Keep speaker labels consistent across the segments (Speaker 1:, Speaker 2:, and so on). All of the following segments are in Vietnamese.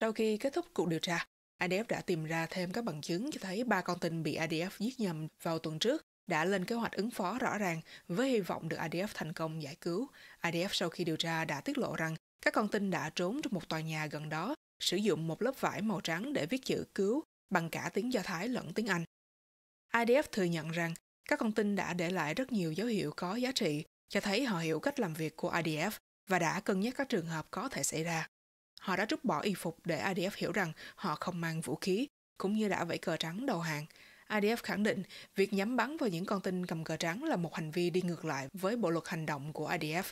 Speaker 1: Sau khi kết thúc cuộc điều tra, IDF đã tìm ra thêm các bằng chứng cho thấy ba con tin bị IDF giết nhầm vào tuần trước đã lên kế hoạch ứng phó rõ ràng với hy vọng được IDF thành công giải cứu. IDF sau khi điều tra đã tiết lộ rằng các con tin đã trốn trong một tòa nhà gần đó, sử dụng một lớp vải màu trắng để viết chữ cứu bằng cả tiếng Do Thái lẫn tiếng Anh. IDF thừa nhận rằng các con tin đã để lại rất nhiều dấu hiệu có giá trị cho thấy họ hiểu cách làm việc của IDF và đã cân nhắc các trường hợp có thể xảy ra. Họ đã rút bỏ y phục để IDF hiểu rằng họ không mang vũ khí, cũng như đã vẫy cờ trắng đầu hàng. IDF khẳng định việc nhắm bắn vào những con tin cầm cờ trắng là một hành vi đi ngược lại với bộ luật hành động của IDF.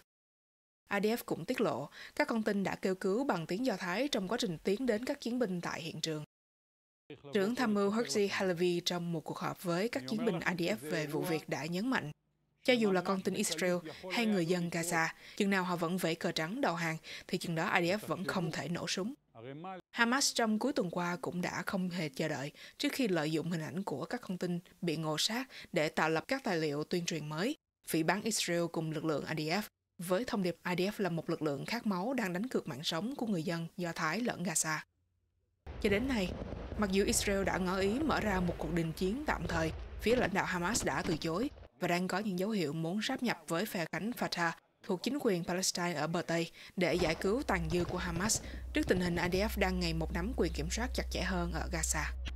Speaker 1: IDF cũng tiết lộ các con tin đã kêu cứu bằng tiếng Do Thái trong quá trình tiến đến các chiến binh tại hiện trường. Trưởng tham mưu Herzi Halevi trong một cuộc họp với các chiến binh IDF về vụ việc đã nhấn mạnh cho dù là con tin Israel hay người dân Gaza, chừng nào họ vẫn vẫy cờ trắng đầu hàng, thì chừng đó IDF vẫn không thể nổ súng. Hamas trong cuối tuần qua cũng đã không hề chờ đợi trước khi lợi dụng hình ảnh của các con tin bị ngộ sát để tạo lập các tài liệu tuyên truyền mới, phỉ bán Israel cùng lực lượng IDF với thông điệp IDF là một lực lượng khát máu đang đánh cược mạng sống của người dân Do Thái lẫn Gaza. Cho đến nay, mặc dù Israel đã ngỏ ý mở ra một cuộc đình chiến tạm thời, phía lãnh đạo Hamas đã từ chối và đang có những dấu hiệu muốn sáp nhập với phe cánh Fatah thuộc chính quyền Palestine ở bờ Tây để giải cứu tàn dư của Hamas trước tình hình IDF đang ngày một nắm quyền kiểm soát chặt chẽ hơn ở Gaza.